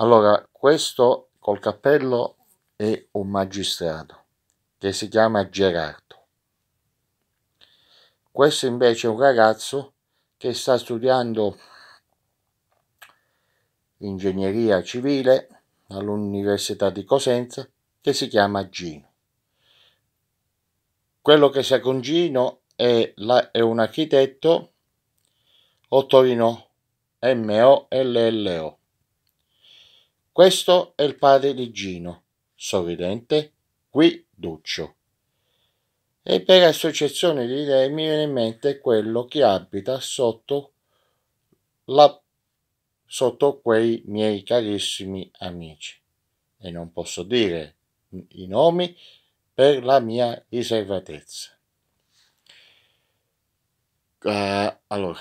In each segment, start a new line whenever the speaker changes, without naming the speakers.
Allora, questo col cappello è un magistrato che si chiama Gerardo. Questo invece è un ragazzo che sta studiando ingegneria civile all'Università di Cosenza che si chiama Gino. Quello che sa con Gino è, la, è un architetto Ottorino M-O-L-L-O questo è il padre di Gino, sorridente, qui Duccio. E per associazione di idee mi viene in mente quello che abita sotto, la, sotto quei miei carissimi amici. E non posso dire i nomi per la mia riservatezza. Uh, allora,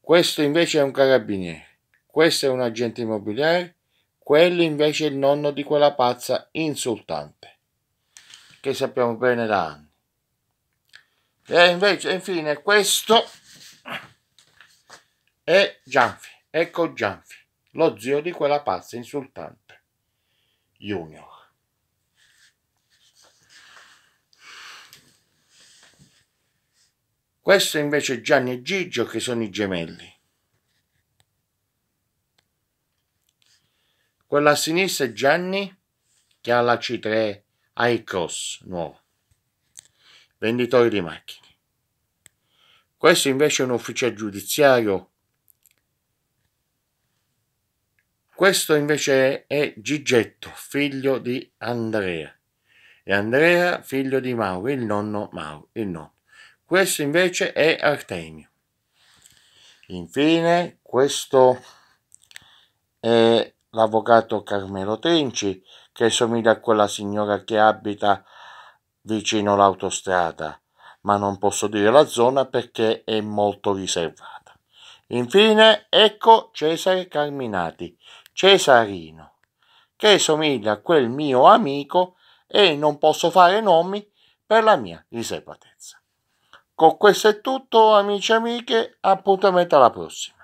questo invece è un carabiniere, questo è un agente immobiliare, quello invece è il nonno di quella pazza insultante, che sappiamo bene da anni. E invece, infine, questo è Gianfi. Ecco Gianfi, lo zio di quella pazza insultante, Junior. Questo invece è Gianni e Gigio che sono i gemelli. Quella a sinistra è Gianni che ha la C3 iCross nuova. venditore di macchine. Questo invece è un ufficiale giudiziario. Questo invece è Gigetto, figlio di Andrea. E Andrea, figlio di Mauro, il nonno Mauro, il nonno. Questo invece è Artemio. Infine, questo è l'avvocato Carmelo Tenci, che somiglia a quella signora che abita vicino l'autostrada, ma non posso dire la zona perché è molto riservata. Infine, ecco Cesare Carminati, Cesarino, che somiglia a quel mio amico e non posso fare nomi per la mia riservatezza. Con questo è tutto, amici e amiche, appuntamento alla prossima.